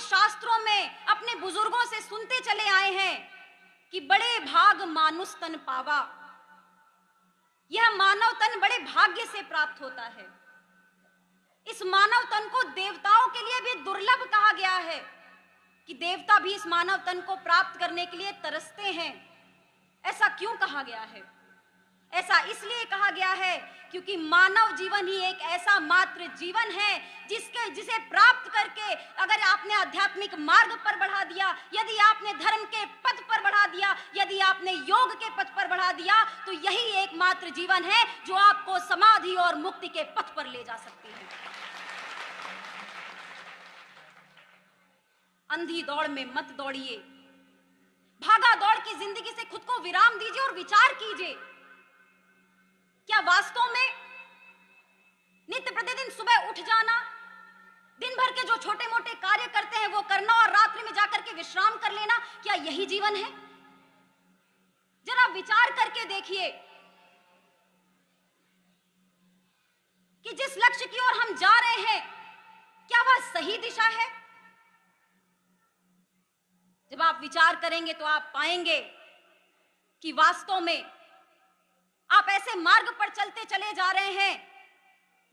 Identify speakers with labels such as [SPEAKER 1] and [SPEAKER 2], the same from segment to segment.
[SPEAKER 1] शास्त्रों में अपने बुजुर्गों से सुनते चले आए हैं कि बड़े भाग मानुष तन पावा यह मानव तन बड़े भाग्य से प्राप्त होता है इस मानव तन को देवताओं के लिए भी दुर्लभ कहा गया है कि देवता भी इस मानव तन को प्राप्त करने के लिए तरसते हैं ऐसा क्यों कहा गया है ऐसा इसलिए कहा गया है क्योंकि मानव जीवन ही एक ऐसा मात्र जीवन है जिसके जिसे प्राप्त करके अगर आपने आध्यात्मिक मार्ग पर बढ़ा दिया यदि आपने धर्म के पथ पर बढ़ा दिया यदि आपने योग के पथ पर बढ़ा दिया तो यही एकमात्र जीवन है जो आपको समाधि और मुक्ति के पथ पर ले जा सकती है अंधी दौड़ में मत दौड़िए भागा दौड़ की जिंदगी से खुद को विराम दीजिए और विचार कीजिए क्या वास्तव में नित्य प्रतिदिन सुबह उठ जाना दिन भर के जो छोटे मोटे कार्य करते हैं वो करना और रात्रि में जाकर के विश्राम कर लेना क्या यही जीवन है जरा विचार करके देखिए कि जिस लक्ष्य की ओर हम जा रहे हैं क्या वह सही दिशा है जब आप विचार करेंगे तो आप पाएंगे कि वास्तव में आप ऐसे मार्ग पर चलते चले जा रहे हैं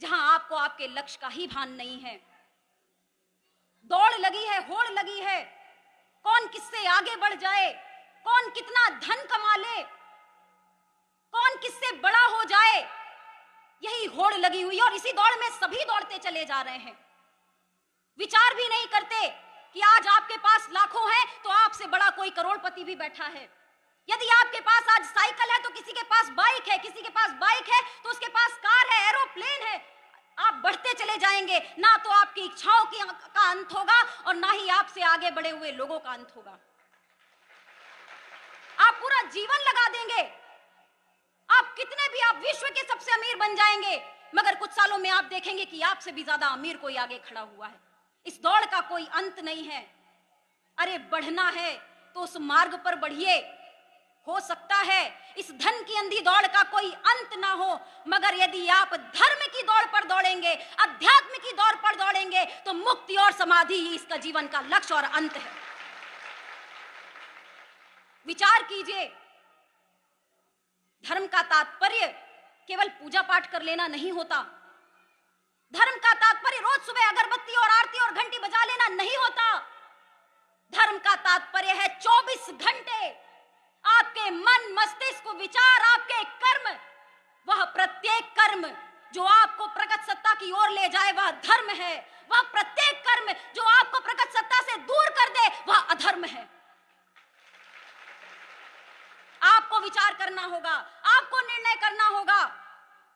[SPEAKER 1] जहां आपको आपके लक्ष्य का ही भान नहीं है दौड़ लगी है होड़ लगी है कौन किससे आगे बढ़ जाए कौन कितना धन कमा ले कौन किससे बड़ा हो जाए यही होड़ लगी हुई और इसी दौड़ में सभी दौड़ते चले जा रहे हैं विचार भी नहीं करते कि आज आपके पास लाखों हैं तो आपसे बड़ा कोई करोड़पति भी बैठा है यदि आपके पास आज साइकिल है तो किसी के पास बाइक है किसी के पास बाइक है तो उसके पास कार है एरोप्लेन है आप बढ़ते चले जाएंगे ना तो आपकी इच्छाओं की अं-, का अंत होगा और ना ही आपसे आगे बढ़े हुए लोगों का अंत होगा आप पूरा जीवन लगा देंगे आप कितने भी आप विश्व के सबसे अमीर बन जाएंगे मगर कुछ सालों में आप देखेंगे कि आपसे भी ज्यादा अमीर कोई आगे खड़ा हुआ है इस दौड़ का कोई अंत नहीं है अरे बढ़ना है तो उस मार्ग पर बढ़िए हो सकता है इस धन की अंधी दौड़ का कोई अंत ना हो मगर यदि आप धर्म की दौड़ पर दौड़ेंगे अध्यात्म की दौड़ पर दौड़ेंगे तो मुक्ति और समाधि ही इसका जीवन का लक्ष्य और अंत है विचार कीजिए धर्म का तात्पर्य केवल पूजा पाठ कर लेना नहीं होता धर्म का तात्पर्य रोज सुबह अगरबत्ती और आरती और घंटी बजा लेना नहीं होता धर्म का तात्पर्य है 24 घंटे आपके मन मस्तिष्क विचार आपके कर्म वह प्रत्येक कर्म जो आपको प्रगत सत्ता की ओर ले जाए वह धर्म है वह प्रत्येक कर्म जो आपको प्रगत सत्ता से दूर कर दे वह अधर्म है आपको विचार करना होगा आपको निर्णय करना होगा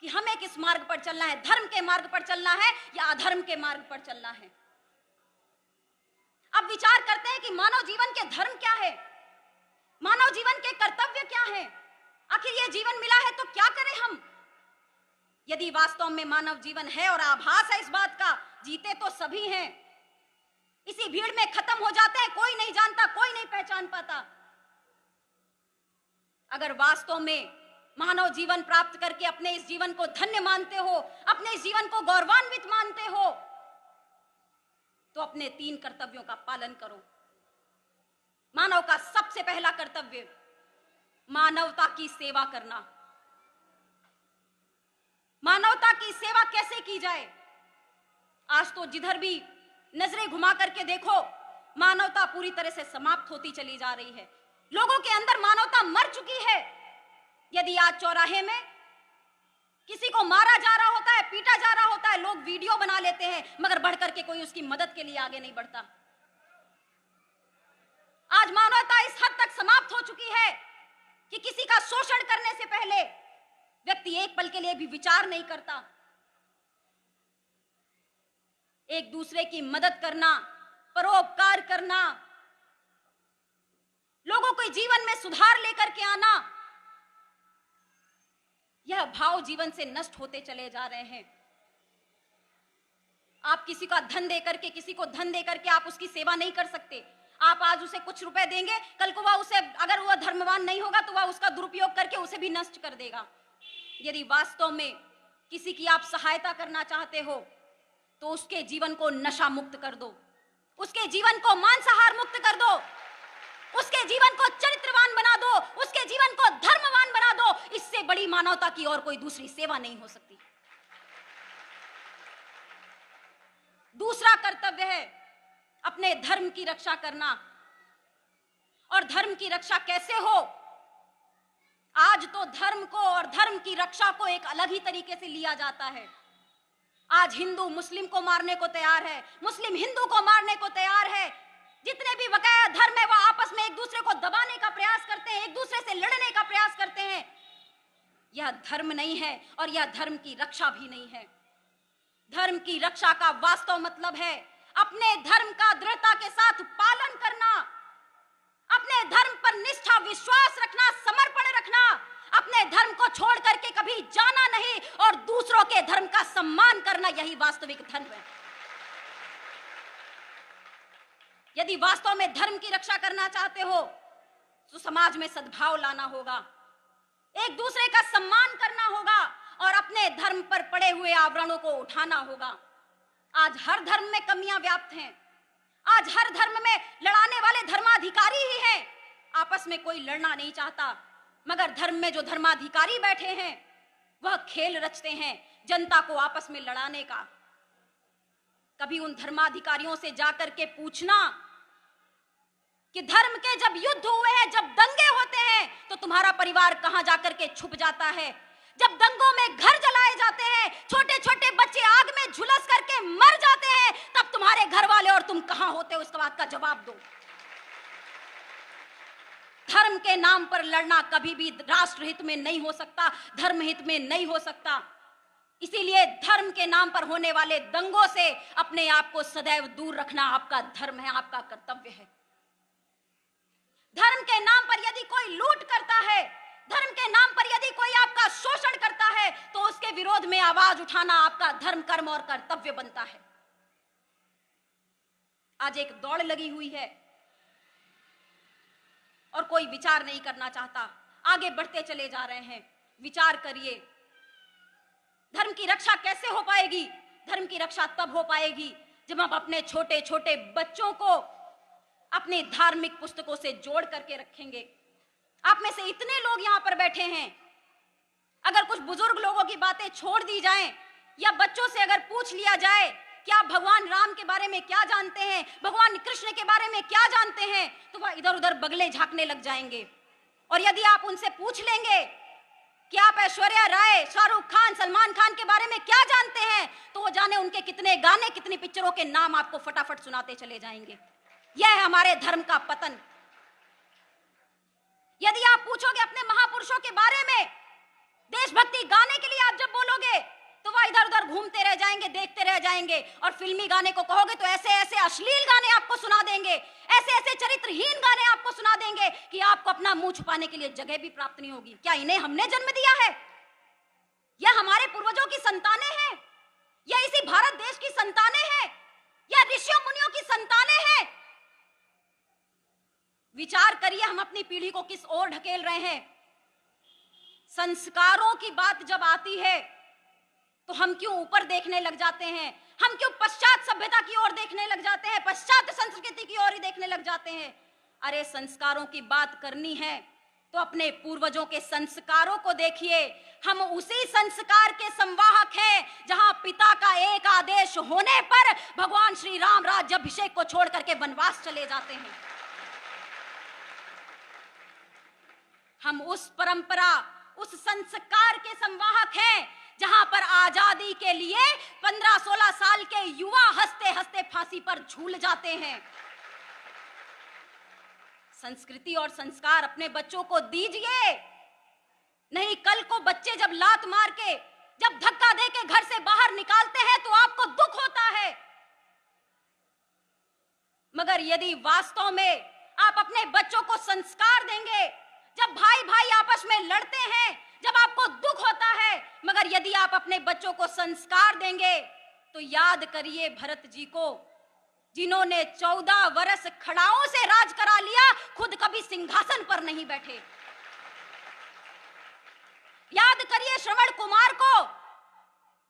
[SPEAKER 1] कि हमें किस मार्ग पर चलना है धर्म के मार्ग पर चलना है या अधर्म के मार्ग पर चलना है अब विचार करते हैं कि मानव जीवन के धर्म क्या है मानव जीवन के कर्तव्य क्या है आखिर यह जीवन मिला है तो क्या करें हम यदि वास्तव में मानव जीवन है और आभास है इस बात का जीते तो सभी हैं इसी भीड़ में खत्म हो जाते हैं कोई नहीं जानता कोई नहीं पहचान पाता अगर वास्तव में मानव जीवन प्राप्त करके अपने इस जीवन को धन्य मानते हो अपने इस जीवन को गौरवान्वित मानते हो तो अपने तीन कर्तव्यों का पालन करो मानव का सबसे पहला कर्तव्य मानवता की सेवा करना मानवता की सेवा कैसे की जाए आज तो जिधर भी नजरें घुमा करके देखो मानवता पूरी तरह से समाप्त होती चली जा रही है लोगों के अंदर मानवता मर चुकी है यदि आज चौराहे में किसी को मारा जा रहा होता है पीटा जा रहा होता है लोग वीडियो बना लेते हैं मगर बढ़ करके कोई उसकी मदद के लिए आगे नहीं बढ़ता आज मानवता इस हद तक समाप्त हो चुकी है कि किसी का शोषण करने से पहले व्यक्ति एक पल के लिए भी विचार नहीं करता एक दूसरे की मदद करना परोपकार करना लोगों के जीवन में सुधार लेकर के आना यह भाव जीवन से नष्ट होते चले जा रहे हैं आप किसी का धन दे करके किसी को धन दे करके आप उसकी सेवा नहीं कर सकते आप आज उसे कुछ रुपए देंगे कल को वह उसे अगर वह धर्मवान नहीं होगा तो वह उसका दुरुपयोग करके उसे भी नष्ट कर देगा यदि वास्तव में किसी की आप सहायता करना चाहते हो तो उसके जीवन को नशा मुक्त कर दो उसके जीवन को मांसाहार मुक्त कर दो उसके जीवन को चरित्रवान बना दो उसके जीवन को धर्मवान बना दो इससे बड़ी मानवता की और कोई दूसरी सेवा नहीं हो सकती दूसरा कर्तव्य है अपने धर्म की रक्षा करना और धर्म की रक्षा कैसे हो आज तो धर्म को और धर्म की रक्षा को एक अलग ही तरीके से लिया जाता है आज हिंदू मुस्लिम को मारने को तैयार है मुस्लिम हिंदू को मारने को तैयार है जितने भी बकाया धर्म है वह आपस में एक दूसरे को दबाने का प्रयास करते हैं एक दूसरे से लड़ने का प्रयास करते हैं यह धर्म नहीं है और यह धर्म की रक्षा भी नहीं है धर्म की रक्षा का वास्तव मतलब है अपने धर्म का दृढ़ता के साथ पालन करना अपने धर्म पर निष्ठा विश्वास रखना समर्पण रखना अपने धर्म को छोड़ करके कभी जाना नहीं और दूसरों के धर्म का सम्मान करना यही वास्तविक धर्म है यदि वास्तव में धर्म की रक्षा करना चाहते हो तो समाज में सद्भाव लाना होगा एक दूसरे का सम्मान करना होगा और अपने धर्म पर पड़े हुए आवरणों को उठाना होगा आज हर धर्म में कमियां व्याप्त हैं आज हर धर्म में लड़ाने वाले धर्माधिकारी ही हैं आपस में कोई लड़ना नहीं चाहता मगर धर्म में जो धर्माधिकारी बैठे हैं वह खेल रचते हैं जनता को आपस में लड़ाने का कभी उन धर्माधिकारियों से जाकर के पूछना कि धर्म के जब युद्ध हुए हैं जब दंगे होते हैं तो तुम्हारा परिवार कहां जाकर के छुप जाता है जब दंगों में घर जलाए जाते हैं छोटे छोटे बच्चे आग में झुलस करके मर जाते हैं तब तुम्हारे घर वाले और तुम कहां होते हो इस बात का जवाब दो धर्म के नाम पर लड़ना कभी भी राष्ट्र हित में नहीं हो सकता धर्म हित में नहीं हो सकता इसीलिए धर्म के नाम पर होने वाले दंगों से अपने आप को सदैव दूर रखना आपका धर्म है आपका कर्तव्य है धर्म के नाम पर यदि कोई लूट करता है धर्म के नाम पर यदि कोई आपका शोषण करता है तो उसके विरोध में आवाज उठाना आपका धर्म कर्म और कर्तव्य बनता है आज एक दौड़ लगी हुई है और कोई विचार नहीं करना चाहता आगे बढ़ते चले जा रहे हैं विचार करिए धर्म की रक्षा कैसे हो पाएगी धर्म की रक्षा तब हो पाएगी जब आप अपने छोटे छोटे बच्चों को अपने धार्मिक पुस्तकों से जोड़ करके रखेंगे आप में से इतने लोग यहाँ पर बैठे हैं अगर कुछ बुजुर्ग लोगों की बातें छोड़ दी जाएं या बच्चों से अगर पूछ लिया जाए कि आप भगवान राम के बारे में क्या जानते हैं भगवान कृष्ण के बारे में क्या जानते हैं तो वह इधर उधर बगले झांकने लग जाएंगे और यदि आप उनसे पूछ लेंगे कि आप ऐश्वर्या राय शाहरुख खान सलमान खान के बारे में क्या जानते हैं तो वो जाने उनके कितने गाने कितनी पिक्चरों के नाम आपको फटाफट सुनाते चले जाएंगे यह है हमारे धर्म का पतन यदि आप पूछोगे अपने महापुरुषों के बारे में देशभक्ति गाने के लिए आप जब बोलोगे तो वह इधर उधर घूमते रह जाएंगे देखते रह जाएंगे और फिल्मी गाने को कहोगे तो ऐसे ऐसे अश्लील गाने आपको सुना देंगे ऐसे ऐसे चरित्रहीन गाने आपको सुना देंगे कि आपको अपना मुंह छुपाने के लिए जगह भी प्राप्त नहीं होगी क्या इन्हें हमने जन्म दिया है यह हमारे पूर्वजों की संताने हैं यह इसी भारत देश की संताने हैं यह ऋषियों मुनियों की संताने हैं विचार करिए हम अपनी पीढ़ी को किस ओर ढकेल रहे हैं संस्कारों की बात जब आती है तो हम क्यों ऊपर देखने लग जाते हैं हम क्यों पश्चात सभ्यता की ओर देखने लग जाते हैं पश्चात संस्कृति की ओर ही देखने लग जाते हैं अरे संस्कारों की बात करनी है तो अपने पूर्वजों के संस्कारों को देखिए हम उसी संस्कार के संवाहक हैं जहां पिता का एक आदेश होने पर भगवान श्री राम राज्य अभिषेक को छोड़ करके वनवास चले जाते हैं हम उस परंपरा उस संस्कार के संवाहक हैं जहां पर आजादी के लिए 15-16 साल के युवा हंसते हंसते फांसी पर झूल जाते हैं संस्कृति और संस्कार अपने बच्चों को दीजिए नहीं कल को बच्चे जब लात मार के जब धक्का दे के घर से बाहर निकालते हैं तो आपको दुख होता है मगर यदि वास्तव में आप अपने बच्चों को संस्कार देंगे जब भाई भाई आपस में लड़ते हैं जब आपको दुख होता है मगर यदि आप अपने बच्चों को संस्कार देंगे तो याद करिए भरत जी को जिन्होंने चौदह वर्ष खड़ाओं से राज करा लिया खुद कभी सिंहासन पर नहीं बैठे याद करिए श्रवण कुमार को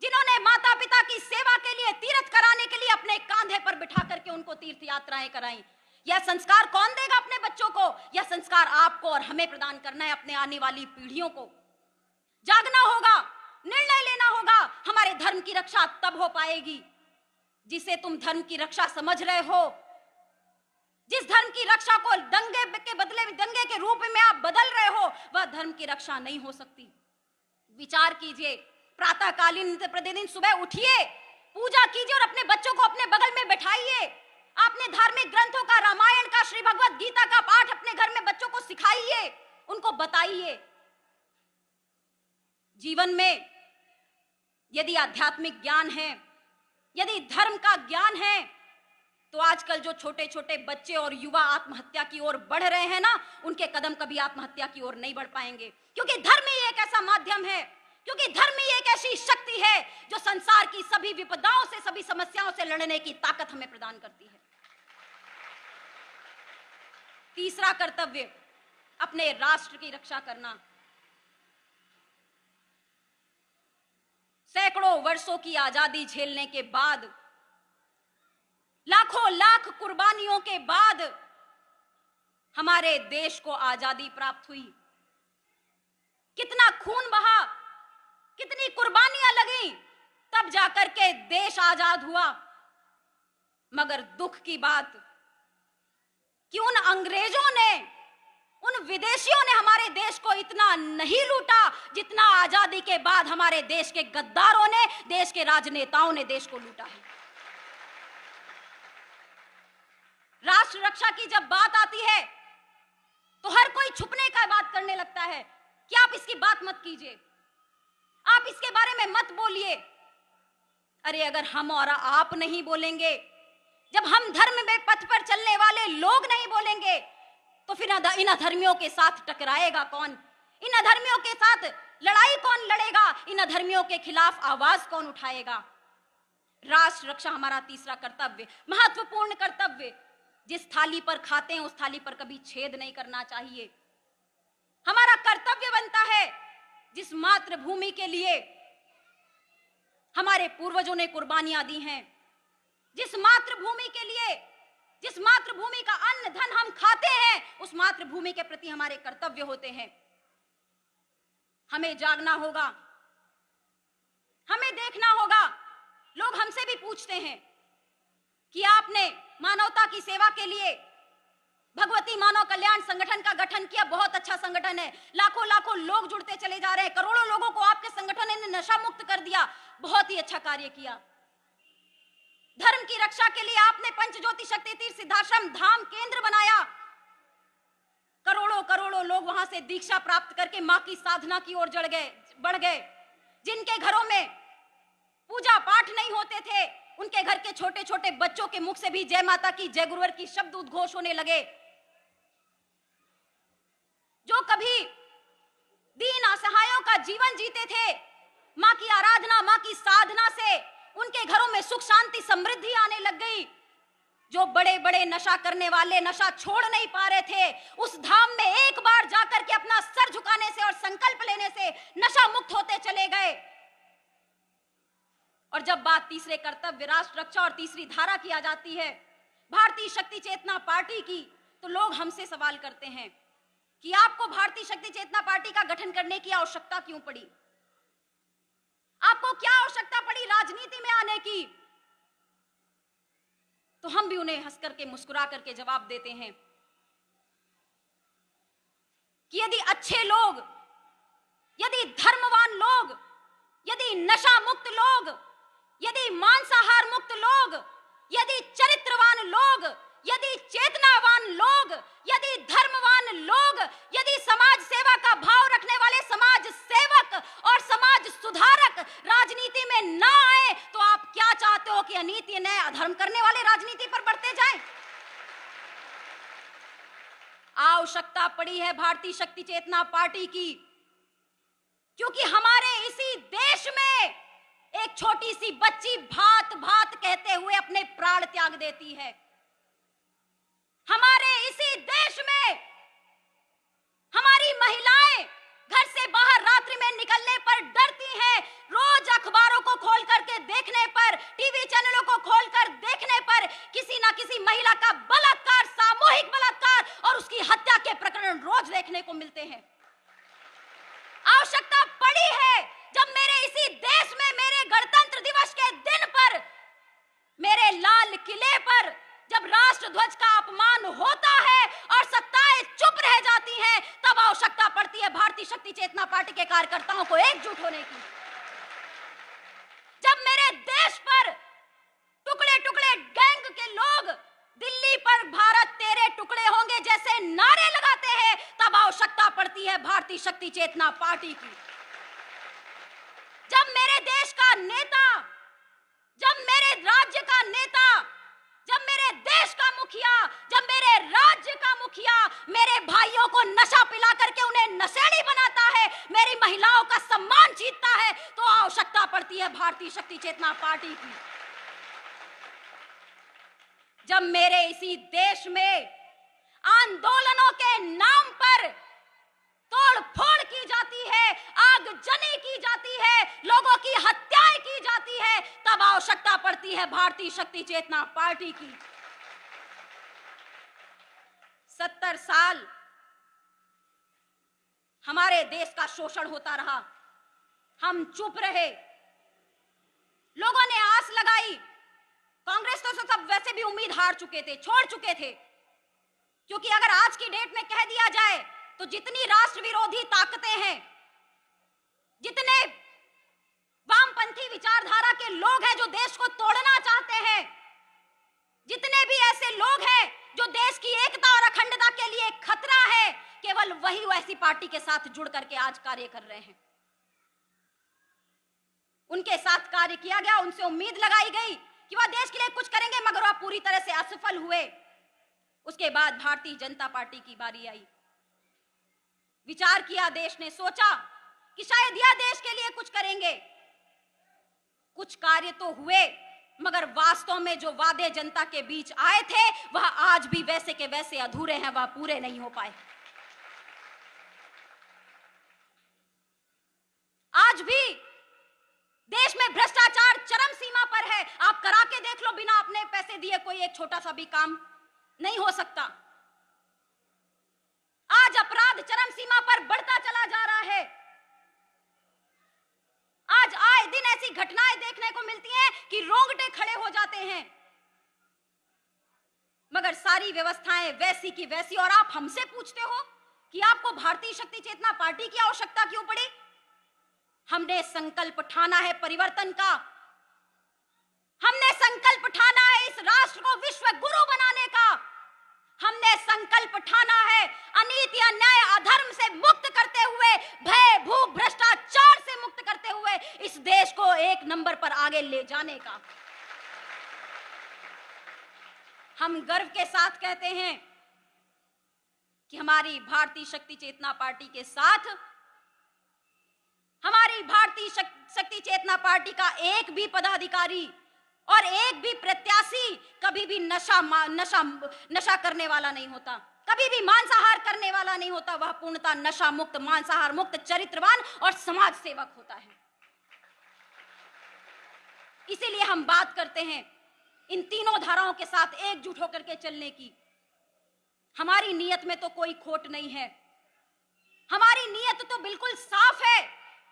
[SPEAKER 1] जिन्होंने माता पिता की सेवा के लिए तीर्थ कराने के लिए अपने कांधे पर बिठा करके उनको तीर्थ यात्राएं कराई यह संस्कार कौन देगा अपने बच्चों को यह संस्कार आपको और हमें प्रदान करना है अपने आने वाली पीढ़ियों को जागना होगा निर्णय लेना होगा हमारे धर्म की रक्षा तब हो पाएगी जिसे तुम धर्म की रक्षा समझ रहे हो जिस धर्म की रक्षा को दंगे के बदले में दंगे के रूप में आप बदल रहे हो वह धर्म की रक्षा नहीं हो सकती विचार कीजिए प्रातःकालीन प्रतिदिन सुबह उठिए पूजा कीजिए और अपने बच्चों को अपने बगल में बैठाइए आपने धार्मिक ग्रंथों का रामायण का श्री भगवत गीता का पाठ अपने घर में बच्चों को सिखाइए उनको बताइए जीवन में यदि आध्यात्मिक ज्ञान है यदि धर्म का ज्ञान है तो आजकल जो छोटे छोटे बच्चे और युवा आत्महत्या की ओर बढ़ रहे हैं ना उनके कदम कभी आत्महत्या की ओर नहीं बढ़ पाएंगे क्योंकि धर्म ही एक ऐसा माध्यम है क्योंकि धर्म ही एक ऐसी शक्ति है जो संसार की सभी विपदाओं से सभी समस्याओं से लड़ने की ताकत हमें प्रदान करती है तीसरा कर्तव्य अपने राष्ट्र की रक्षा करना सैकड़ों वर्षों की आजादी झेलने के बाद लाखों लाख कुर्बानियों के बाद हमारे देश को आजादी प्राप्त हुई कितना खून बहा कितनी कुर्बानियां लगी तब जाकर के देश आजाद हुआ मगर दुख की बात कि उन अंग्रेजों ने उन विदेशियों ने हमारे देश को इतना नहीं लूटा जितना आजादी के बाद हमारे देश के गद्दारों ने देश के राजनेताओं ने देश को लूटा है राष्ट्र रक्षा की जब बात आती है तो हर कोई छुपने का बात करने लगता है कि आप इसकी बात मत कीजिए आप इसके बारे में मत बोलिए अरे अगर हम और आप नहीं बोलेंगे जब हम धर्म में पथ पर चलने वाले लोग नहीं बोलेंगे तो फिर इन अधर्मियों के साथ टकराएगा कौन इन अधर्मियों के साथ लड़ाई कौन लड़ेगा इन अधर्मियों के खिलाफ आवाज कौन उठाएगा राष्ट्र रक्षा हमारा तीसरा कर्तव्य महत्वपूर्ण कर्तव्य जिस थाली पर खाते हैं उस थाली पर कभी छेद नहीं करना चाहिए हमारा कर्तव्य बनता है जिस मातृभूमि के लिए हमारे पूर्वजों ने कुर्बानियां दी हैं जिस मातृभूमि के लिए जिस मातृभूमि का अन्न धन हम खाते हैं उस मातृभूमि के प्रति हमारे कर्तव्य होते हैं हमें जागना होगा हमें देखना होगा लोग हमसे भी पूछते हैं कि आपने मानवता की सेवा के लिए भगवती मानव कल्याण संगठन का गठन किया बहुत अच्छा संगठन है लाखों लाखों लोग जुड़ते चले जा रहे हैं करोड़ों लोगों को आपके संगठन ने नशा मुक्त कर दिया बहुत ही अच्छा कार्य किया धर्म की रक्षा के लिए आपने पंचज्योति शक्ति तीर्थ सिद्धाश्रम धाम केंद्र बनाया करोड़ों करोड़ों लोग वहां से दीक्षा प्राप्त करके मां की साधना की ओर जड़ गए बढ़ गए जिनके घरों में पूजा पाठ नहीं होते थे उनके घर के छोटे छोटे बच्चों के मुख से भी जय माता की जय गुरुवर की शब्द उद्घोष होने लगे जो कभी दीन असहायों का जीवन जीते थे मां की आराधना मां की साधना से उनके घरों में सुख शांति समृद्धि आने लग गई जो बड़े बड़े नशा करने वाले नशा छोड़ नहीं पा रहे थे उस धाम में एक बार जाकर के अपना सर झुकाने से और संकल्प लेने से नशा मुक्त होते चले गए और जब बात तीसरे कर्तव्य राष्ट्र रक्षा और तीसरी धारा की आ जाती है भारतीय शक्ति चेतना पार्टी की तो लोग हमसे सवाल करते हैं कि आपको भारतीय शक्ति चेतना पार्टी का गठन करने की आवश्यकता क्यों पड़ी आपको क्या आवश्यकता पड़ी राजनीति में आने की तो हम भी उन्हें हंस करके मुस्कुरा करके जवाब देते हैं कि यदि अच्छे लोग यदि धर्मवान लोग यदि नशा मुक्त लोग यदि मांसाहार मुक्त लोग यदि चरित्रवान लोग यदि चेतनावान लोग यदि धर्मवान पड़ी है भारतीय शक्ति चेतना पार्टी की क्योंकि हमारे इसी देश में एक छोटी सी बच्ची भात भात कहते हुए अपने प्राण त्याग देती है हमारे इसी देश में हमारी महिलाएं घर से बाहर रात्रि में निकलने पर डरती हैं रोज अखबारों को खोल करके देखने पर टीवी चैनलों को खोल कर देखने पर किसी ना किसी महिला का बलात्कार सामूहिक बलात्कार और उसकी हत्या के प्रकरण रोज देखने को मिलते हैं आवश्यकता पड़ी है जब मेरे इसी देश में मेरे गणतंत्र दिवस के दिन पर मेरे लाल किले पर जब राष्ट्र ध्वज का अपमान होता है और सत्ताएं चुप रह जाती हैं तब आवश्यकता पड़ती है भारतीय शक्ति चेतना पार्टी के कार्यकर्ताओं को एकजुट होने की जब मेरे देश पर टुकड़े टुकड़े गैंग के लोग दिल्ली पर भारत तेरे टुकड़े होंगे जैसे नारे लगाते हैं तब आवश्यकता पड़ती है भारतीय शक्ति चेतना पार्टी की जब मेरे देश का नेता जब मेरे राज्य का नेता जब मेरे देश का मुखिया जब मेरे राज्य का मुखिया मेरे भाइयों को नशा पिला करके उन्हें नशेड़ी बनाता है मेरी महिलाओं का सम्मान जीतता है तो आवश्यकता पड़ती है भारतीय शक्ति चेतना पार्टी की जब मेरे इसी देश में आंदोलनों के नाम पर तोड़ फोड़ की जाती है आग जनी की जाती है लोगों की हत्याएं की जाती है तब आवश्यकता पड़ती है भारतीय शक्ति चेतना पार्टी की सत्तर साल हमारे देश का शोषण होता रहा हम चुप रहे लोगों ने आस लगाई कांग्रेस तो सब वैसे भी उम्मीद हार चुके थे छोड़ चुके थे क्योंकि अगर आज की डेट में कह दिया जाए तो जितनी राष्ट्र विरोधी ताकतें हैं जितने वामपंथी विचारधारा के लोग हैं जो देश को तोड़ना चाहते हैं जितने भी ऐसे लोग हैं जो देश की एकता और अखंडता के लिए खतरा है केवल वही ऐसी पार्टी के साथ जुड़ करके आज कार्य कर रहे हैं उनके साथ कार्य किया गया उनसे उम्मीद लगाई गई कि वह देश के लिए कुछ करेंगे मगर वह पूरी तरह से असफल हुए उसके बाद भारतीय जनता पार्टी की बारी आई विचार किया देश ने सोचा कि शायद यह देश के लिए कुछ करेंगे कुछ कार्य तो हुए मगर वास्तव में जो वादे जनता के बीच आए थे वह आज भी वैसे के वैसे अधूरे हैं वह पूरे नहीं हो पाए आज भी देश में भ्रष्टाचार चरम सीमा पर है आप करा के देख लो बिना अपने पैसे दिए कोई एक छोटा सा भी काम नहीं हो सकता आज अपराध चरम सीमा पर बढ़ता चला जा रहा है आज आए दिन ऐसी घटनाएं देखने को मिलती हैं कि रोंगटे खड़े हो जाते हैं मगर सारी व्यवस्थाएं वैसी की वैसी और आप हमसे पूछते हो कि आपको भारतीय शक्ति चेतना पार्टी की आवश्यकता क्यों पड़ी हमने संकल्प उठाना है परिवर्तन का हमने संकल्प उठाना है इस राष्ट्र को विश्व गुरु बनाने का हमने संकल्प ठाना है अनीति अन्याय अधर्म से मुक्त करते हुए भय भूख भ्रष्टाचार से मुक्त करते हुए इस देश को एक नंबर पर आगे ले जाने का हम गर्व के साथ कहते हैं कि हमारी भारतीय शक्ति चेतना पार्टी के साथ हमारी भारतीय शक्ति चेतना पार्टी का एक भी पदाधिकारी और एक भी प्रत्याशी कभी भी नशा नशा नशा करने वाला नहीं होता कभी भी मांसाहार करने वाला नहीं होता वह पूर्णता नशा मुक्त मांसाहार मुक्त चरित्रवान और समाज सेवक होता है इसीलिए हम बात करते हैं इन तीनों धाराओं के साथ एकजुट होकर के चलने की हमारी नीयत में तो कोई खोट नहीं है हमारी नीयत तो बिल्कुल साफ है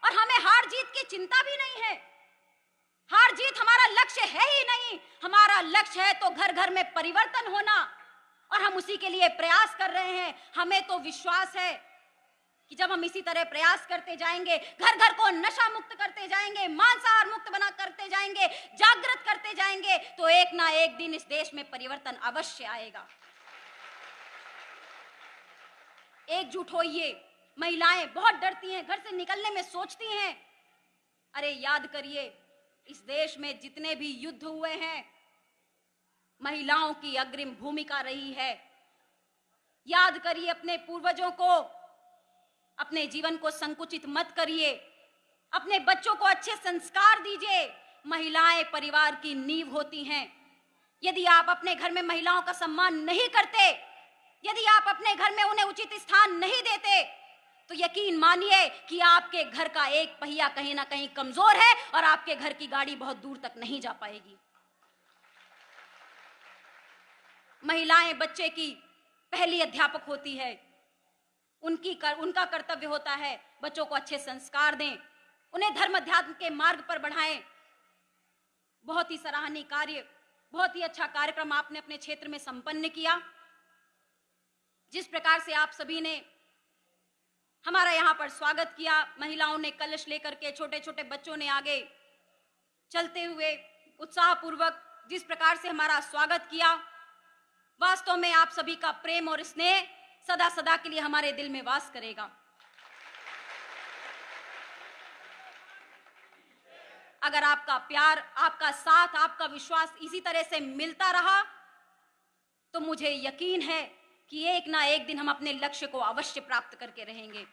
[SPEAKER 1] और हमें हार जीत की चिंता भी नहीं है हार जीत हमारा लक्ष्य है ही नहीं हमारा लक्ष्य है तो घर घर में परिवर्तन होना और हम उसी के लिए प्रयास कर रहे हैं हमें तो विश्वास है कि जब हम इसी तरह प्रयास करते जाएंगे घर घर को नशा मुक्त करते जाएंगे मांसाहार मुक्त बना करते जाएंगे जागृत करते जाएंगे तो एक ना एक दिन इस देश में परिवर्तन अवश्य आएगा एकजुट होइए महिलाएं बहुत डरती हैं घर से निकलने में सोचती हैं अरे याद करिए इस देश में जितने भी युद्ध हुए हैं महिलाओं की अग्रिम भूमिका रही है याद करिए अपने पूर्वजों को अपने जीवन को संकुचित मत करिए अपने बच्चों को अच्छे संस्कार दीजिए महिलाएं परिवार की नींव होती हैं यदि आप अपने घर में महिलाओं का सम्मान नहीं करते यदि आप अपने घर में उन्हें उचित स्थान नहीं देते तो यकीन मानिए कि आपके घर का एक पहिया कहीं ना कहीं कमजोर है और आपके घर की गाड़ी बहुत दूर तक नहीं जा पाएगी महिलाएं बच्चे की पहली अध्यापक होती है उनकी कर, उनका कर्तव्य होता है बच्चों को अच्छे संस्कार दें उन्हें धर्म अध्यात्म के मार्ग पर बढ़ाएं बहुत ही सराहनीय कार्य बहुत ही अच्छा कार्यक्रम आपने अपने क्षेत्र में संपन्न किया जिस प्रकार से आप सभी ने हमारा यहाँ पर स्वागत किया महिलाओं ने कलश लेकर के छोटे छोटे बच्चों ने आगे चलते हुए उत्साहपूर्वक जिस प्रकार से हमारा स्वागत किया वास्तव में आप सभी का प्रेम और स्नेह सदा सदा के लिए हमारे दिल में वास करेगा अगर आपका प्यार आपका साथ आपका विश्वास इसी तरह से मिलता रहा तो मुझे यकीन है कि एक ना एक दिन हम अपने लक्ष्य को अवश्य प्राप्त करके रहेंगे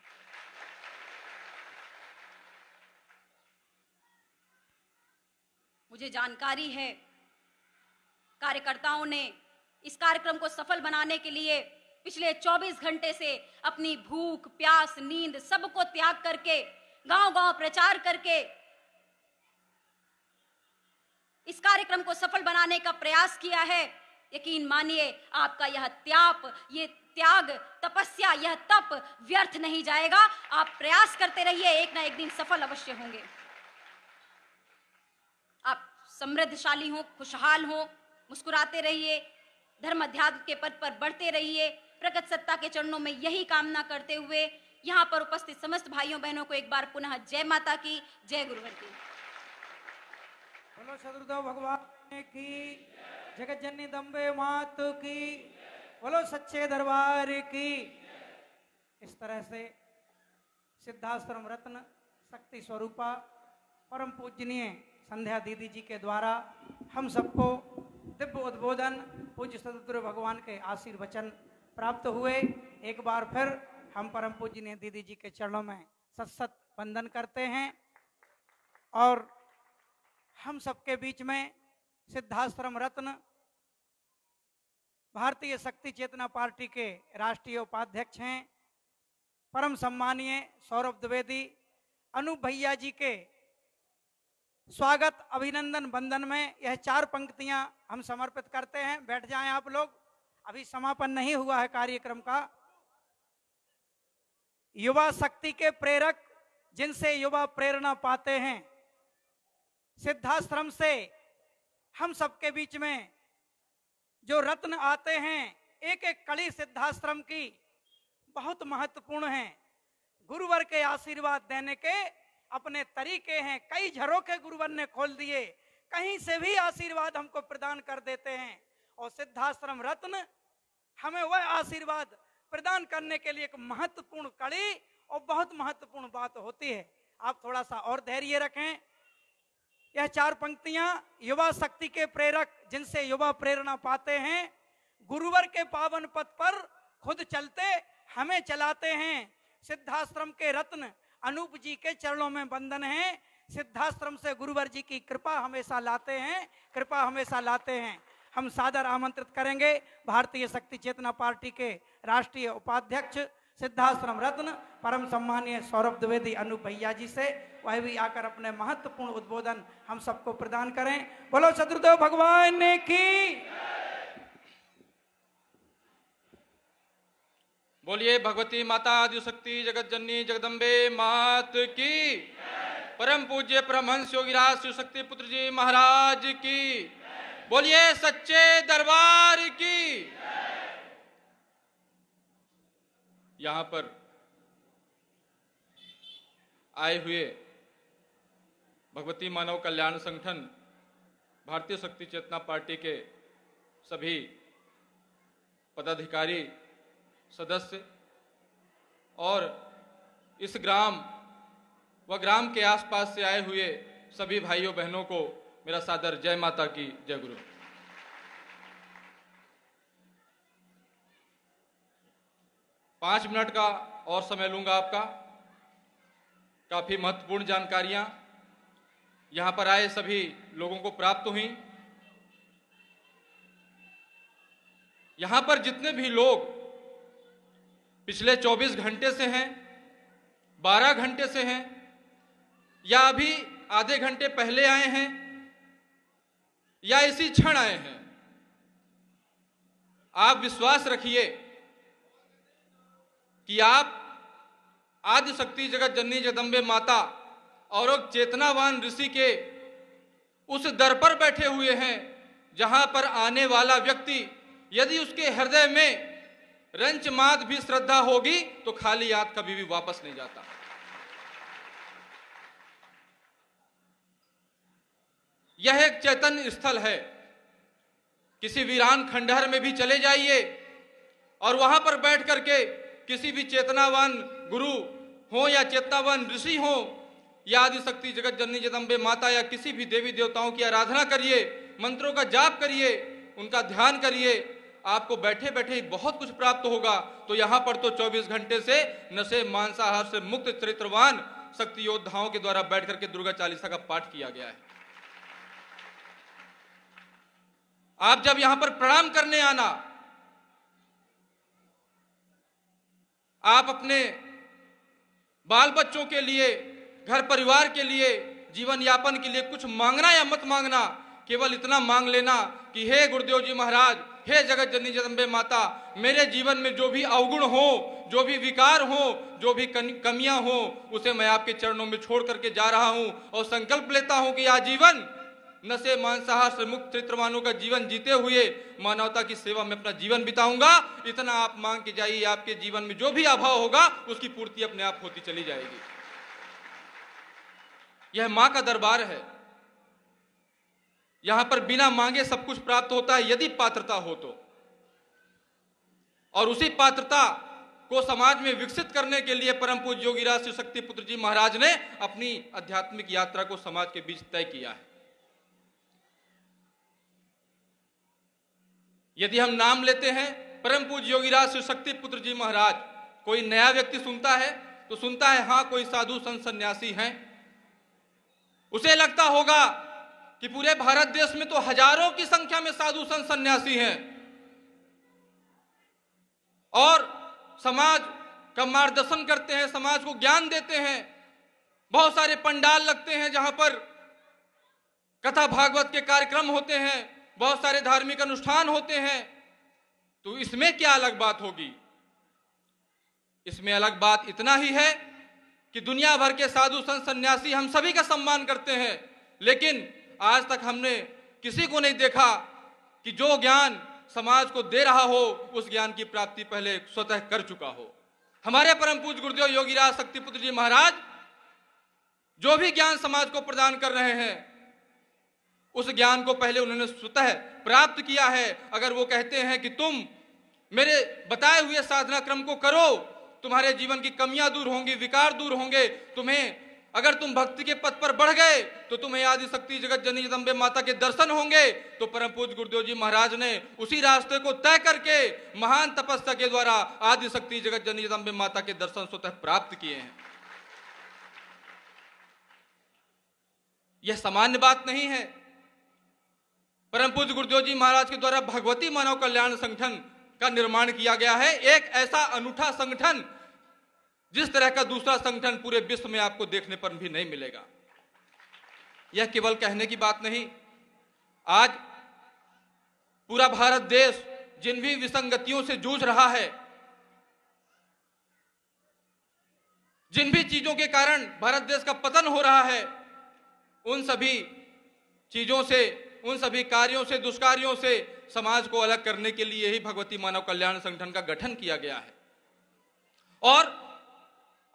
[SPEAKER 1] मुझे जानकारी है कार्यकर्ताओं ने इस कार्यक्रम को सफल बनाने के लिए पिछले 24 घंटे से अपनी भूख प्यास नींद सबको त्याग करके गांव गांव प्रचार करके इस कार्यक्रम को सफल बनाने का प्रयास किया है यकीन मानिए आपका यह त्याप ये त्याग तपस्या यह तप व्यर्थ नहीं जाएगा आप प्रयास करते रहिए एक ना एक दिन सफल अवश्य होंगे आप समृद्धशाली हो खुशहाल हो मुस्कुराते रहिए धर्म अध्यात्म के पद पर बढ़ते रहिए प्रगत सत्ता के चरणों में यही कामना करते हुए यहाँ पर उपस्थित समस्त भाइयों बहनों को एक बार पुनः जय माता की जय गुरुवर की
[SPEAKER 2] भगवान की जगत जननी दम्बे मात की बोलो सच्चे दरबार की इस तरह से सिद्धाश्रम रत्न शक्ति स्वरूपा परम पूजनीय संध्या दीदी जी के द्वारा हम सबको दिव्य उद्बोधन पूज्य सदगुरु भगवान के आशीर्वचन प्राप्त हुए एक बार फिर हम परम पूजनीय दीदी जी के चरणों में सत सत वंदन करते हैं और हम सबके बीच में सिद्धाश्रम रत्न भारतीय शक्ति चेतना पार्टी के राष्ट्रीय उपाध्यक्ष हैं परम सम्मानीय सौरभ द्विवेदी अनुप भैया जी के स्वागत अभिनंदन बंधन में यह चार पंक्तियां हम समर्पित करते हैं बैठ जाएं आप लोग अभी समापन नहीं हुआ है कार्यक्रम का युवा शक्ति के प्रेरक जिनसे युवा प्रेरणा पाते हैं सिद्धाश्रम से हम सबके बीच में जो रत्न आते हैं एक एक कड़ी सिद्धाश्रम की बहुत महत्वपूर्ण है गुरुवर के आशीर्वाद देने के अपने तरीके हैं कई झरोखे गुरुवर ने खोल दिए कहीं से भी आशीर्वाद हमको प्रदान कर देते हैं और सिद्धाश्रम रत्न हमें वह आशीर्वाद प्रदान करने के लिए एक महत्वपूर्ण कड़ी और बहुत महत्वपूर्ण बात होती है आप थोड़ा सा और धैर्य रखें यह चार पंक्तियां युवा शक्ति के प्रेरक जिनसे युवा प्रेरणा पाते हैं गुरुवर के पावन पथ पर खुद चलते हमें चलाते हैं सिद्धाश्रम के रत्न अनूप जी के चरणों में बंधन है सिद्धाश्रम से गुरुवर जी की कृपा हमेशा लाते हैं कृपा हमेशा लाते हैं हम सादर आमंत्रित करेंगे भारतीय शक्ति चेतना पार्टी के राष्ट्रीय उपाध्यक्ष सिद्धाश्रम रत्न परम सम्मान्य सौरभ द्विवेदी अनु भैया जी से वह भी आकर अपने महत्वपूर्ण उद्बोधन हम सबको प्रदान करें बोलो शत्रुदेव भगवान ने की
[SPEAKER 3] बोलिए भगवती माता आदिशक्ति जगत जननी जगदम्बे मात की परम पूज्य परमहंस योगीराज शिव शक्ति पुत्र जी महाराज की बोलिए सच्चे दरबार की यहाँ पर आए हुए भगवती मानव कल्याण संगठन भारतीय शक्ति चेतना पार्टी के सभी पदाधिकारी सदस्य और इस ग्राम व ग्राम के आसपास से आए हुए सभी भाइयों बहनों को मेरा सादर जय माता की जय गुरु पाँच मिनट का और समय लूँगा आपका काफ़ी महत्वपूर्ण जानकारियाँ यहाँ पर आए सभी लोगों को प्राप्त हुई यहाँ पर जितने भी लोग पिछले 24 घंटे से हैं 12 घंटे से हैं या अभी आधे घंटे पहले आए हैं या इसी क्षण आए हैं आप विश्वास रखिए कि आप आदिशक्ति जगत जननी जगदम्बे माता और चेतनावान ऋषि के उस दर पर बैठे हुए हैं जहां पर आने वाला व्यक्ति यदि उसके हृदय में रंचमाद भी श्रद्धा होगी तो खाली याद कभी भी वापस नहीं जाता यह एक चैतन्य स्थल है किसी वीरान खंडहर में भी चले जाइए और वहां पर बैठ करके किसी भी चेतनावान गुरु हो या चेतनावान ऋषि हो या आदिशक्ति जगत जननी जदम्बे माता या किसी भी देवी देवताओं की आराधना करिए मंत्रों का जाप करिए उनका ध्यान करिए आपको बैठे बैठे ही बहुत कुछ प्राप्त होगा तो यहाँ पर तो 24 घंटे से नशे मांसाहार से मुक्त चरित्रवान शक्ति योद्धाओं के द्वारा बैठ करके दुर्गा चालीसा का पाठ किया गया है आप जब यहां पर प्रणाम करने आना आप अपने बाल बच्चों के लिए घर परिवार के लिए जीवन यापन के लिए कुछ मांगना या मत मांगना केवल इतना मांग लेना कि हे गुरुदेव जी महाराज हे जगत जननी जदम्बे माता मेरे जीवन में जो भी अवगुण हो जो भी विकार हो जो भी कमियां हो उसे मैं आपके चरणों में छोड़ करके जा रहा हूँ और संकल्प लेता हूँ कि आजीवन नशे मांसाहार से मुक्त चित्रवानों का जीवन जीते हुए मानवता की सेवा में अपना जीवन बिताऊंगा इतना आप मांग के जाइए आपके जीवन में जो भी अभाव होगा उसकी पूर्ति अपने आप होती चली जाएगी यह मां का दरबार है यहां पर बिना मांगे सब कुछ प्राप्त होता है यदि पात्रता हो तो और उसी पात्रता को समाज में विकसित करने के लिए परम पूज्योगी योगीराज शक्ति पुत्र जी महाराज ने अपनी आध्यात्मिक यात्रा को समाज के बीच तय किया है यदि हम नाम लेते हैं परम पूज योगीराज शक्ति पुत्र जी महाराज कोई नया व्यक्ति सुनता है तो सुनता है हाँ कोई साधु संत सन्यासी हैं उसे लगता होगा कि पूरे भारत देश में तो हजारों की संख्या में साधु संत सन्यासी हैं और समाज का मार्गदर्शन करते हैं समाज को ज्ञान देते हैं बहुत सारे पंडाल लगते हैं जहां पर कथा भागवत के कार्यक्रम होते हैं बहुत सारे धार्मिक अनुष्ठान होते हैं तो इसमें क्या अलग बात होगी इसमें अलग बात इतना ही है कि दुनिया भर के साधु संत सन्यासी हम सभी का सम्मान करते हैं लेकिन आज तक हमने किसी को नहीं देखा कि जो ज्ञान समाज को दे रहा हो उस ज्ञान की प्राप्ति पहले स्वतः कर चुका हो हमारे परम पूज गुरुदेव योगीराज शक्तिपुत्र जी महाराज जो भी ज्ञान समाज को प्रदान कर रहे हैं उस ज्ञान को पहले उन्होंने स्वतः प्राप्त किया है अगर वो कहते हैं कि तुम मेरे बताए हुए साधना क्रम को करो तुम्हारे जीवन की कमियां दूर होंगी विकार दूर होंगे तुम्हें अगर तुम भक्ति के पथ पर बढ़ गए तो तुम्हें आदि शक्ति जगत जननी जगदम्बे माता के दर्शन होंगे तो परम पूज गुरुदेव जी महाराज ने उसी रास्ते को तय करके महान तपस्या के द्वारा आदि शक्ति जगत जननी जगदम्बे माता के दर्शन स्वतः प्राप्त किए हैं यह सामान्य बात नहीं है परम पूज गुरुदेव जी महाराज के द्वारा भगवती मानव कल्याण संगठन का निर्माण किया गया है एक ऐसा अनूठा संगठन जिस तरह का दूसरा संगठन पूरे विश्व में आपको देखने पर भी नहीं मिलेगा यह केवल कहने की बात नहीं आज पूरा भारत देश जिन भी विसंगतियों से जूझ रहा है जिन भी चीजों के कारण भारत देश का पतन हो रहा है उन सभी चीजों से उन सभी कार्यों से दुष्कार्यों से समाज को अलग करने के लिए ही भगवती मानव कल्याण संगठन का गठन किया गया है और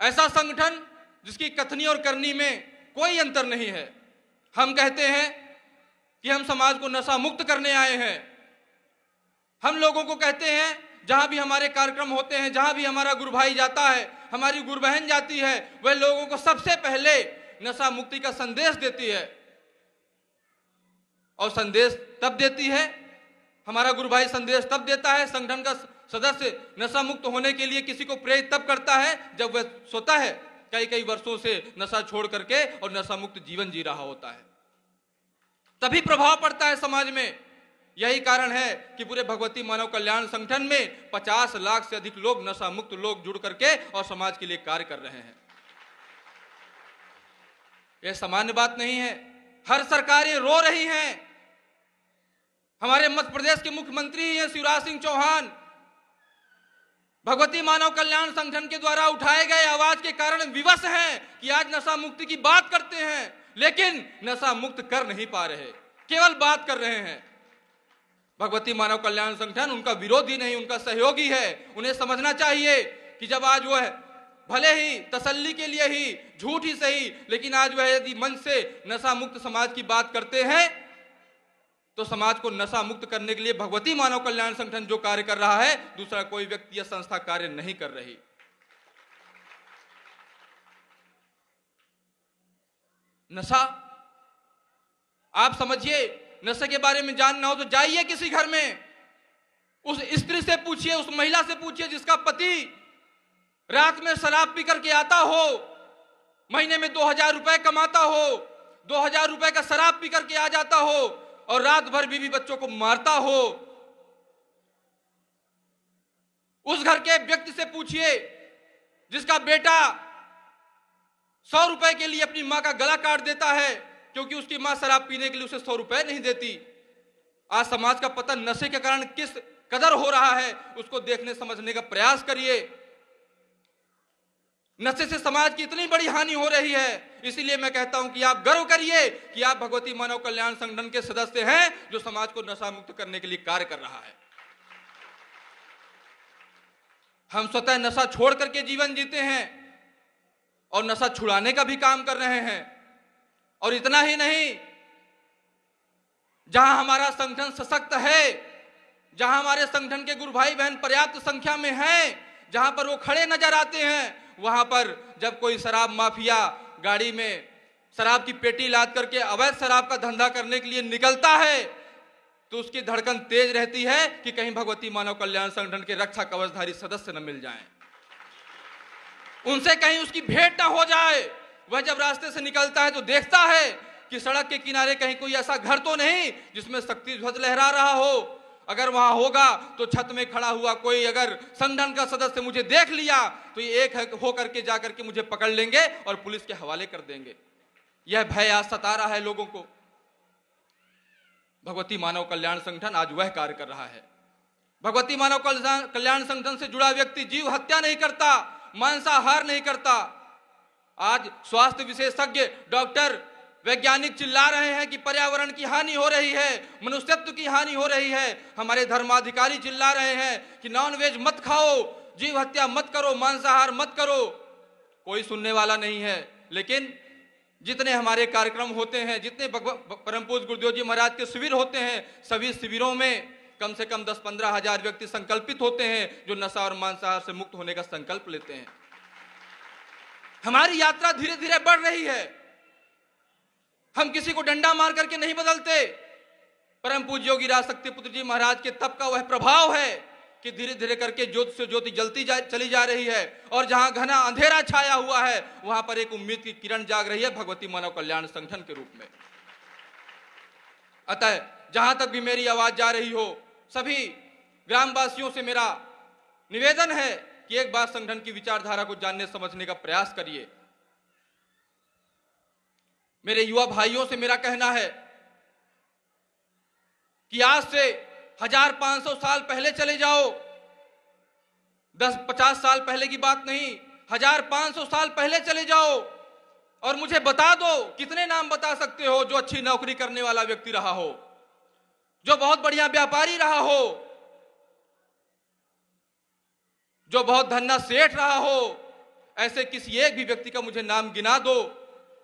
[SPEAKER 3] ऐसा संगठन जिसकी कथनी और करनी में कोई अंतर नहीं है हम कहते हैं कि हम समाज को नशा मुक्त करने आए हैं हम लोगों को कहते हैं जहां भी हमारे कार्यक्रम होते हैं जहां भी हमारा गुरु भाई जाता है हमारी गुरु बहन जाती है वह लोगों को सबसे पहले नशा मुक्ति का संदेश देती है और संदेश तब देती है हमारा गुरु भाई संदेश तब देता है संगठन का सदस्य नशा मुक्त होने के लिए किसी को प्रेरित तब करता है जब वह सोता है कई कई वर्षों से नशा छोड़ करके और नशा मुक्त जीवन जी रहा होता है तभी प्रभाव पड़ता है समाज में यही कारण है कि पूरे भगवती मानव कल्याण संगठन में 50 लाख से अधिक लोग नशा मुक्त लोग जुड़ करके और समाज के लिए कार्य कर रहे हैं यह सामान्य बात नहीं है हर सरकारें रो रही हैं हमारे मध्य प्रदेश के मुख्यमंत्री हैं शिवराज सिंह चौहान भगवती मानव कल्याण संगठन के द्वारा उठाए गए आवाज के कारण विवश हैं कि आज नशा मुक्ति की बात करते हैं लेकिन नशा मुक्त कर नहीं पा रहे केवल बात कर रहे हैं भगवती मानव कल्याण संगठन उनका विरोधी नहीं उनका सहयोगी है उन्हें समझना चाहिए कि जब आज वह भले ही तसल्ली के लिए ही झूठ ही सही लेकिन आज वह यदि मन से नशा मुक्त समाज की बात करते हैं तो समाज को नशा मुक्त करने के लिए भगवती मानव कल्याण संगठन जो कार्य कर रहा है दूसरा कोई व्यक्ति या संस्था कार्य नहीं कर रही नशा आप समझिए नशे के बारे में जानना हो तो जाइए किसी घर में उस स्त्री से पूछिए उस महिला से पूछिए जिसका पति रात में शराब पी करके आता हो महीने में दो हजार रुपए कमाता हो दो हजार रुपए का शराब पी करके आ जाता हो और रात भर बीवी बच्चों को मारता हो उस घर के व्यक्ति से पूछिए जिसका बेटा सौ रुपए के लिए अपनी मां का गला काट देता है क्योंकि उसकी मां शराब पीने के लिए उसे सौ रुपए नहीं देती आज समाज का पतन नशे के कारण किस कदर हो रहा है उसको देखने समझने का प्रयास करिए नशे से समाज की इतनी बड़ी हानि हो रही है इसीलिए मैं कहता हूं कि आप गर्व करिए कि आप भगवती मानव कल्याण संगठन के सदस्य हैं जो समाज को नशा मुक्त करने के लिए कार्य कर रहा है हम स्वतः नशा छोड़ करके जीवन जीते हैं और नशा छुड़ाने का भी काम कर रहे हैं और इतना ही नहीं जहां हमारा संगठन सशक्त है जहां हमारे संगठन के गुरु भाई बहन पर्याप्त संख्या में हैं जहां पर वो खड़े नजर आते हैं वहाँ पर जब कोई शराब माफिया गाड़ी में शराब की पेटी लाद करके अवैध शराब का धंधा करने के लिए निकलता है तो उसकी धड़कन तेज रहती है कि कहीं भगवती मानव कल्याण संगठन के रक्षा कवचधारी सदस्य न मिल जाएं। उनसे कहीं उसकी भेंट ना हो जाए वह जब रास्ते से निकलता है तो देखता है कि सड़क के किनारे कहीं कोई ऐसा घर तो नहीं जिसमें शक्ति ध्वज लहरा रहा हो अगर वहां होगा तो छत में खड़ा हुआ कोई अगर संगठन का सदस्य मुझे देख लिया तो ये एक होकर के जाकर के मुझे पकड़ लेंगे और पुलिस के हवाले कर देंगे यह भय आज सता रहा है लोगों को भगवती मानव कल्याण संगठन आज वह कार्य कर रहा है भगवती मानव कल्याण संगठन से जुड़ा व्यक्ति जीव हत्या नहीं करता मांसाहार नहीं करता आज स्वास्थ्य विशेषज्ञ डॉक्टर वैज्ञानिक चिल्ला रहे हैं कि पर्यावरण की हानि हो रही है मनुष्यत्व की हानि हो रही है हमारे धर्माधिकारी चिल्ला रहे हैं कि नॉन वेज मत खाओ जीव हत्या मत करो मांसाहार मत करो कोई सुनने वाला नहीं है लेकिन जितने हमारे कार्यक्रम होते हैं जितने परम पूज गुरुदेव जी महाराज के शिविर होते हैं सभी शिविरों में कम से कम दस पंद्रह हजार व्यक्ति संकल्पित होते हैं जो नशा और मांसाहार से मुक्त होने का संकल्प लेते हैं हमारी यात्रा धीरे धीरे बढ़ रही है हम किसी को डंडा मार करके नहीं बदलते परम पूज्य योगी राजशक्ति पुत्र जी महाराज के तप का वह प्रभाव है कि धीरे धीरे करके ज्योति से ज्योति जलती जा, चली जा रही है और जहां घना अंधेरा छाया हुआ है वहां पर एक उम्मीद की किरण जाग रही है भगवती मानव कल्याण संगठन के रूप में अतः जहां तक भी मेरी आवाज जा रही हो सभी ग्रामवासियों से मेरा निवेदन है कि एक बार संगठन की विचारधारा को जानने समझने का प्रयास करिए मेरे युवा भाइयों से मेरा कहना है कि आज से हजार पांच सौ साल पहले चले जाओ दस पचास साल पहले की बात नहीं हजार पांच सौ साल पहले चले जाओ और मुझे बता दो कितने नाम बता सकते हो जो अच्छी नौकरी करने वाला व्यक्ति रहा हो जो बहुत बढ़िया व्यापारी रहा हो जो बहुत धन्ना सेठ रहा हो ऐसे किसी एक भी व्यक्ति का मुझे नाम गिना दो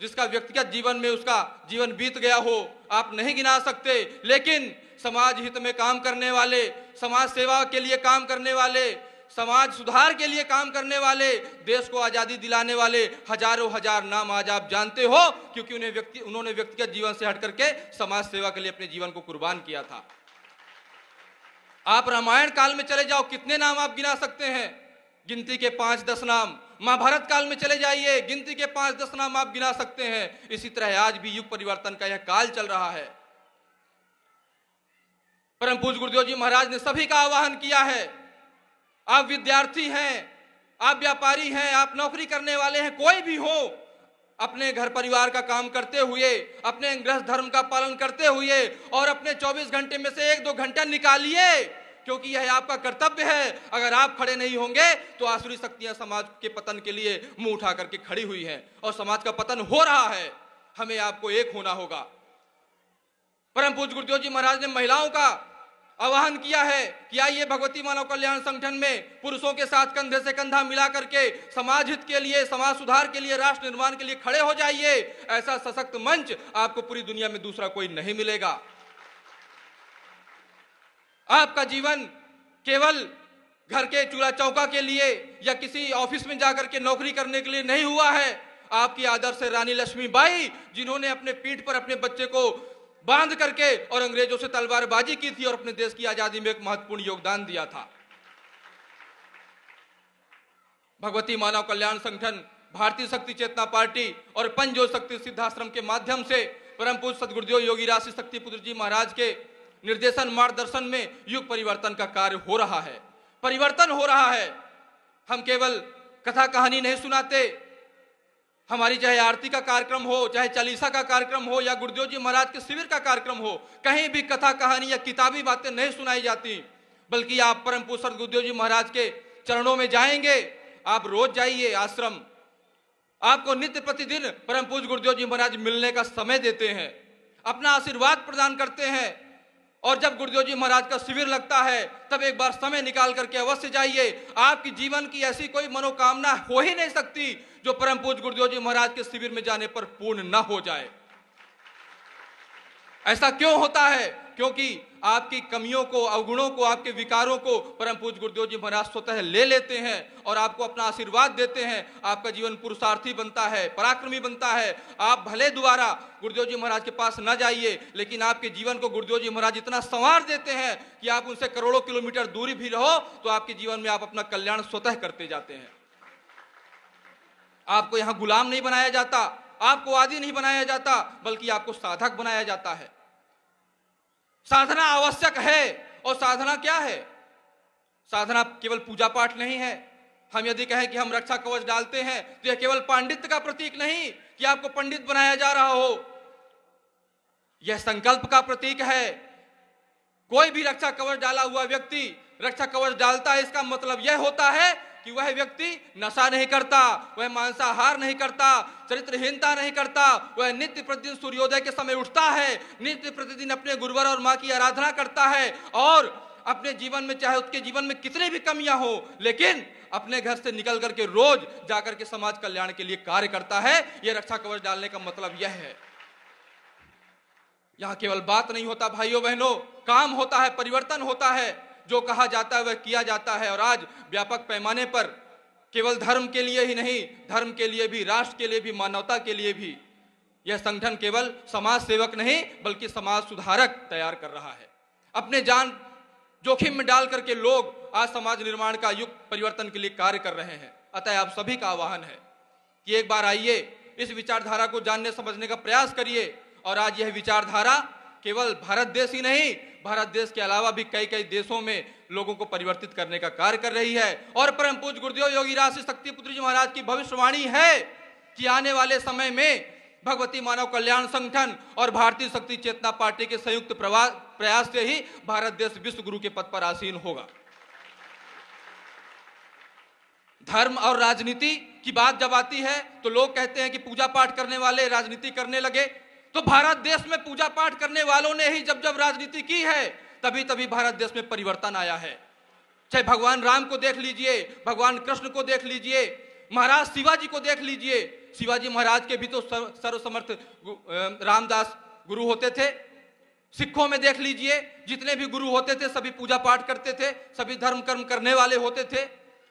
[SPEAKER 3] जिसका व्यक्तिगत जीवन में उसका जीवन बीत गया हो आप नहीं गिना सकते लेकिन समाज हित में काम करने वाले समाज सेवा के लिए काम करने वाले समाज सुधार के लिए काम करने वाले देश को आज़ादी दिलाने वाले हजारों हजार नाम आज आप जानते हो क्योंकि उन्हें व्यक्ति उन्होंने व्यक्तिगत जीवन से हट करके समाज सेवा के लिए अपने जीवन को कुर्बान किया था आप रामायण काल में चले जाओ कितने नाम आप गिना सकते हैं गिनती के पांच दस नाम महाभारत काल में चले जाइए गिनती के पांच दस नाम आप गिना सकते हैं इसी तरह आज भी युग परिवर्तन का यह काल चल रहा है परम पूज गुरुदेव जी महाराज ने सभी का आह्वान किया है आप विद्यार्थी हैं आप व्यापारी हैं आप नौकरी करने वाले हैं कोई भी हो अपने घर परिवार का काम करते हुए अपने गृह धर्म का पालन करते हुए और अपने 24 घंटे में से एक दो घंटा निकालिए क्योंकि यह आपका कर्तव्य है अगर आप खड़े नहीं होंगे तो आसुरी शक्तियां समाज के पतन के लिए मुंह उठा करके खड़ी हुई हैं और समाज का पतन हो रहा है हमें आपको एक होना होगा परम पूज गुरुदेव जी महाराज ने महिलाओं का आह्वान किया है कि आइए भगवती मानव कल्याण संगठन में पुरुषों के साथ कंधे से कंधा मिला करके समाज हित के लिए समाज सुधार के लिए राष्ट्र निर्माण के लिए खड़े हो जाइए ऐसा सशक्त मंच आपको पूरी दुनिया में दूसरा कोई नहीं मिलेगा आपका जीवन केवल घर के चूल्हा चौका के लिए या किसी ऑफिस में जाकर के नौकरी करने के लिए नहीं हुआ है आपकी आदर्श है रानी लक्ष्मीबाई जिन्होंने अपने पीठ पर अपने बच्चे को बांध करके और अंग्रेजों से तलवारबाजी की थी और अपने देश की आजादी में एक महत्वपूर्ण योगदान दिया था भगवती मानव कल्याण संगठन भारतीय शक्ति चेतना पार्टी और पंचो शक्ति सिद्धाश्रम के माध्यम से परम पूज सदगुरुदेव योगी राशि शक्ति पुत्र जी महाराज के निर्देशन मार्गदर्शन में युग परिवर्तन का कार्य हो रहा है परिवर्तन हो रहा है हम केवल कथा कहानी नहीं सुनाते हमारी चाहे आरती का कार्यक्रम हो चाहे चालीसा का कार्यक्रम हो या गुरुदेव जी महाराज के शिविर का कार्यक्रम हो कहीं भी कथा कहानी या किताबी बातें नहीं सुनाई जाती बल्कि आप परम पुरुष गुरुदेव जी महाराज के चरणों में जाएंगे आप रोज जाइए आश्रम आपको नित्य प्रतिदिन परम पूज गुरुदेव जी महाराज मिलने का समय देते हैं अपना आशीर्वाद प्रदान करते हैं और जब गुरुदेव जी महाराज का शिविर लगता है तब एक बार समय निकाल करके अवश्य जाइए आपकी जीवन की ऐसी कोई मनोकामना हो ही नहीं सकती जो परम पूज गुरुदेव जी महाराज के शिविर में जाने पर पूर्ण न हो जाए ऐसा क्यों होता है क्योंकि आपकी कमियों को अवगुणों को आपके विकारों को परम पूज गुरुदेव जी महाराज स्वतः ले लेते हैं और आपको अपना आशीर्वाद देते हैं आपका जीवन पुरुषार्थी बनता है पराक्रमी बनता है आप भले दोबारा गुरुदेव जी महाराज के पास न जाइए लेकिन आपके जीवन को गुरुदेव जी महाराज इतना संवार देते हैं कि आप उनसे करोड़ों किलोमीटर दूरी भी रहो तो आपके जीवन में आप अपना कल्याण स्वतः करते जाते हैं आपको यहाँ गुलाम नहीं बनाया जाता आपको आदि नहीं बनाया जाता बल्कि आपको साधक बनाया जाता है साधना आवश्यक है और साधना क्या है साधना केवल पूजा पाठ नहीं है हम यदि कहें कि हम रक्षा कवच डालते हैं तो यह केवल पांडित्य का प्रतीक नहीं कि आपको पंडित बनाया जा रहा हो यह संकल्प का प्रतीक है कोई भी रक्षा कवच डाला हुआ व्यक्ति रक्षा कवच डालता है इसका मतलब यह होता है कि वह व्यक्ति नशा नहीं करता वह मांसाहार नहीं करता चरित्रहीनता नहीं करता वह नित्य प्रतिदिन सूर्योदय के समय उठता है नित्य प्रतिदिन अपने गुरुवर और माँ की आराधना करता है और अपने जीवन में चाहे उसके जीवन में कितनी भी कमियां हो लेकिन अपने घर से निकल करके रोज जाकर के समाज कल्याण के लिए कार्य करता है यह रक्षा कवच डालने का मतलब यह है यहां केवल बात नहीं होता भाइयों बहनों काम होता है परिवर्तन होता है जो कहा जाता है वह किया जाता है और आज व्यापक पैमाने पर केवल धर्म के लिए ही नहीं धर्म के लिए भी राष्ट्र के लिए भी मानवता के लिए भी यह संगठन केवल समाज सेवक नहीं बल्कि समाज सुधारक तैयार कर रहा है अपने जान जोखिम में डाल करके लोग आज समाज निर्माण का युग परिवर्तन के लिए कार्य कर रहे हैं अतः आप सभी का आह्वान है कि एक बार आइए इस विचारधारा को जानने समझने का प्रयास करिए और आज यह विचारधारा केवल भारत देश ही नहीं भारत देश के अलावा भी कई कई देशों में लोगों को परिवर्तित करने का कार्य कर रही है और परम पूज गुरुदेव शक्ति पुत्र जी महाराज की भविष्यवाणी है कि आने वाले समय में भगवती मानव कल्याण संगठन और भारतीय शक्ति चेतना पार्टी के संयुक्त प्रयास से ही भारत देश विश्व गुरु के पद पर आसीन होगा धर्म और राजनीति की बात जब आती है तो लोग कहते हैं कि पूजा पाठ करने वाले राजनीति करने लगे तो भारत देश में पूजा पाठ करने वालों ने ही जब जब राजनीति की है तभी तभी भारत देश में परिवर्तन आया है चाहे भगवान राम को देख लीजिए भगवान कृष्ण को देख लीजिए महाराज शिवाजी को देख लीजिए शिवाजी महाराज के भी तो सर्वसमर्थ रामदास गुरु होते थे सिखों में देख लीजिए जितने भी गुरु होते थे सभी पूजा पाठ करते थे सभी धर्म कर्म करने वाले होते थे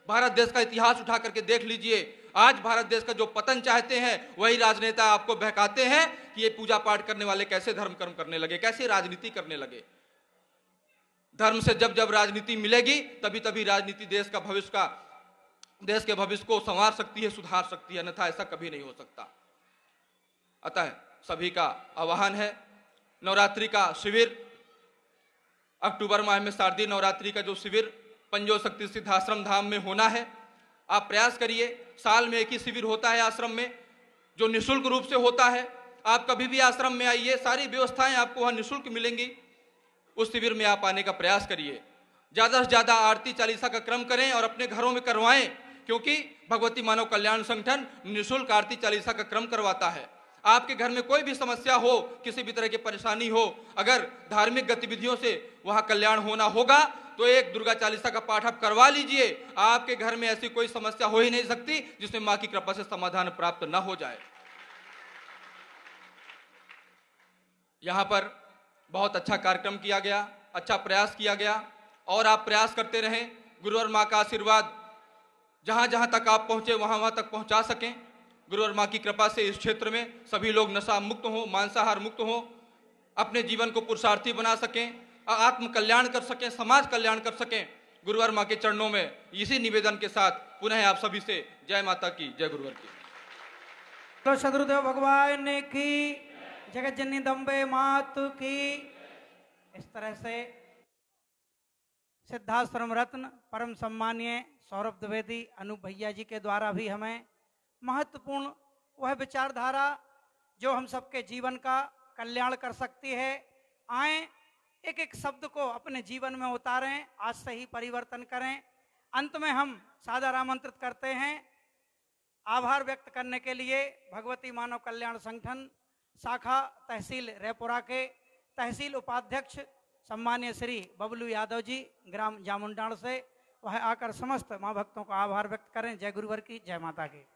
[SPEAKER 3] भारत देश का इतिहास उठा करके देख लीजिए आज भारत देश का जो पतन चाहते हैं वही राजनेता आपको बहकाते हैं कि ये पूजा पाठ करने वाले कैसे धर्म कर्म करने लगे कैसे राजनीति करने लगे धर्म से जब जब राजनीति मिलेगी तभी तभी राजनीति देश का भविष्य का देश के भविष्य को संवार सकती है सुधार सकती है अन्यथा ऐसा कभी नहीं हो सकता अतः सभी का आह्वान है नवरात्रि का शिविर अक्टूबर माह में शारदीय नवरात्रि का जो शिविर पंजो शक्ति सिद्धाश्रम धाम में होना है आप प्रयास करिए साल में एक ही शिविर होता है आश्रम में जो निशुल्क रूप से होता है आप कभी भी आश्रम में आइए सारी व्यवस्थाएं आपको वहाँ निःशुल्क मिलेंगी उस शिविर में आप आने का प्रयास करिए ज़्यादा से ज़्यादा आरती चालीसा का क्रम करें और अपने घरों में करवाएं क्योंकि भगवती मानव कल्याण संगठन निःशुल्क आरती चालीसा का क्रम करवाता है आपके घर में कोई भी समस्या हो किसी भी तरह की परेशानी हो अगर धार्मिक गतिविधियों से वहाँ कल्याण होना होगा तो एक दुर्गा चालीसा का पाठ आप करवा लीजिए आपके घर में ऐसी कोई समस्या हो ही नहीं सकती जिसमें माँ की कृपा से समाधान प्राप्त न हो जाए यहां पर बहुत अच्छा कार्यक्रम किया गया अच्छा प्रयास किया गया और आप प्रयास करते रहें गुरु और माँ का आशीर्वाद जहां जहां तक आप पहुंचे वहां वहां तक पहुंचा सकें गुरु और माँ की कृपा से इस क्षेत्र में सभी लोग नशा मुक्त हों मांसाहार मुक्त हों अपने जीवन को पुरुषार्थी बना सकें आत्म कल्याण कर सकें समाज कल्याण कर सकें गुरुवार माँ के चरणों में इसी निवेदन के साथ पुनः आप सभी से जय माता की जय गुरुवार की
[SPEAKER 2] तो सदगुरुदेव भगवान की जगत जननी दम्बे मात की इस तरह से सिद्धाश्रम रत्न परम सम्मानीय सौरभ द्विवेदी अनूप भैया जी के द्वारा भी हमें महत्वपूर्ण वह विचारधारा जो हम सबके जीवन का कल्याण कर सकती है आए एक एक शब्द को अपने जीवन में उतारें आज से ही परिवर्तन करें अंत में हम सादर आमंत्रित करते हैं आभार व्यक्त करने के लिए भगवती मानव कल्याण संगठन शाखा तहसील रेपुरा के तहसील उपाध्यक्ष सम्मान्य श्री बबलू यादव जी ग्राम जामुंडाण से वह आकर समस्त माँ भक्तों का आभार व्यक्त करें जय गुरुवर की जय माता की